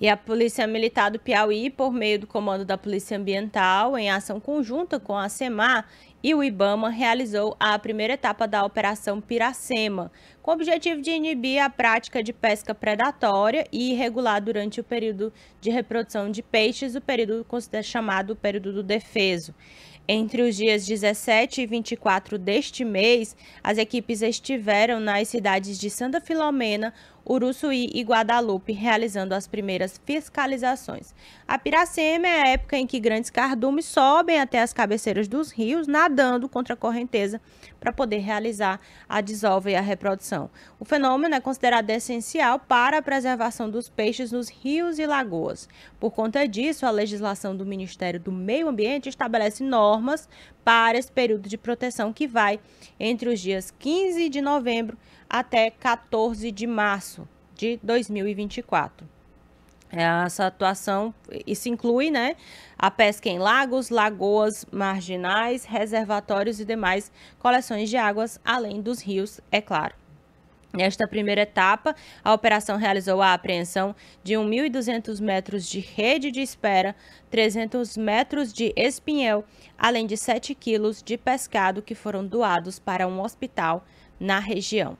E a Polícia Militar do Piauí, por meio do Comando da Polícia Ambiental, em ação conjunta com a SEMAR e o IBAMA, realizou a primeira etapa da Operação Piracema, com o objetivo de inibir a prática de pesca predatória e irregular durante o período de reprodução de peixes, o período chamado período do defeso. Entre os dias 17 e 24 deste mês, as equipes estiveram nas cidades de Santa Filomena, Uruçuí e Guadalupe, realizando as primeiras fiscalizações. A Piracema é a época em que grandes cardumes sobem até as cabeceiras dos rios, nadando contra a correnteza para poder realizar a desova e a reprodução. O fenômeno é considerado essencial para a preservação dos peixes nos rios e lagoas. Por conta disso, a legislação do Ministério do Meio Ambiente estabelece normas normas para esse período de proteção que vai entre os dias 15 de novembro até 14 de março de 2024. É, essa atuação, isso inclui né, a pesca em lagos, lagoas marginais, reservatórios e demais coleções de águas, além dos rios, é claro. Nesta primeira etapa, a operação realizou a apreensão de 1.200 metros de rede de espera, 300 metros de espinhel, além de 7 quilos de pescado que foram doados para um hospital na região.